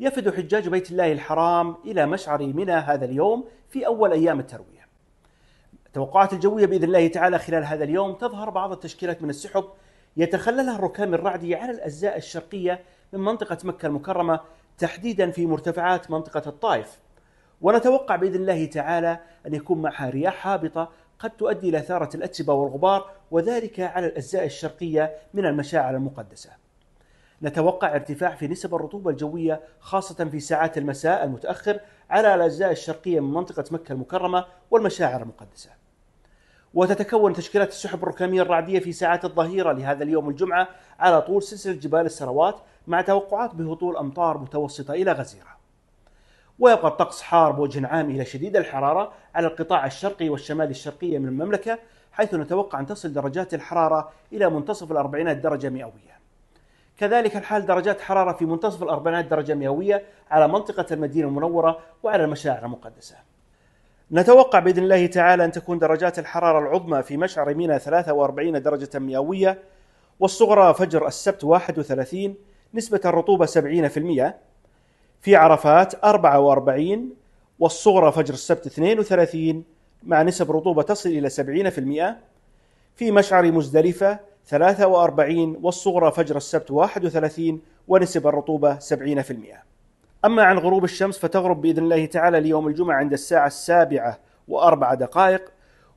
يفد حجاج بيت الله الحرام إلى مشعر منى هذا اليوم في أول أيام التروية التوقعات الجوية بإذن الله تعالى خلال هذا اليوم تظهر بعض التشكيلات من السحب يتخللها الركام الرعدي على الأجزاء الشرقية من منطقة مكة المكرمة تحديدا في مرتفعات منطقة الطائف ونتوقع بإذن الله تعالى أن يكون معها رياح هابطة قد تؤدي إلى ثارة الأتربة والغبار وذلك على الأجزاء الشرقية من المشاعر المقدسة نتوقع ارتفاع في نسب الرطوبة الجوية خاصة في ساعات المساء المتأخر على الأجزاء الشرقية من منطقة مكة المكرمة والمشاعر المقدسة. وتتكون تشكيلات السحب الركامية الرعدية في ساعات الظهيرة لهذا اليوم الجمعة على طول سلسلة جبال السروات مع توقعات بهطول أمطار متوسطة إلى غزيرة. ويبقى الطقس حار بوجه عام إلى شديد الحرارة على القطاع الشرقي والشمالي الشرقية من المملكة حيث نتوقع أن تصل درجات الحرارة إلى منتصف الأربعينات درجة مئوية. كذلك الحال درجات حرارة في منتصف الأربعينات درجة مئوية على منطقة المدينة المنورة وعلى المشاعر المقدسة نتوقع بإذن الله تعالى أن تكون درجات الحرارة العظمى في مشعر مينا 43 درجة مئوية والصغرى فجر السبت 31 نسبة الرطوبة 70% في عرفات 44 والصغرى فجر السبت 32 مع نسب رطوبة تصل إلى 70% في مشعر مزدلفة 43 والصغرى فجر السبت 31 ونسب الرطوبة 70% أما عن غروب الشمس فتغرب بإذن الله تعالى ليوم الجمعة عند الساعة السابعة وأربع دقائق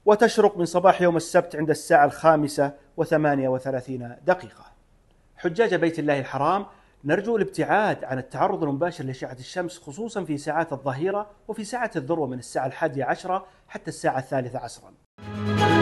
وتشرق من صباح يوم السبت عند الساعة الخامسة وثمانية وثلاثين دقيقة حجاج بيت الله الحرام نرجو الابتعاد عن التعرض المباشر لأشعة الشمس خصوصا في ساعات الظهيرة وفي ساعة الذروة من الساعة الحادية عشرة حتى الساعة الثالثة عصرا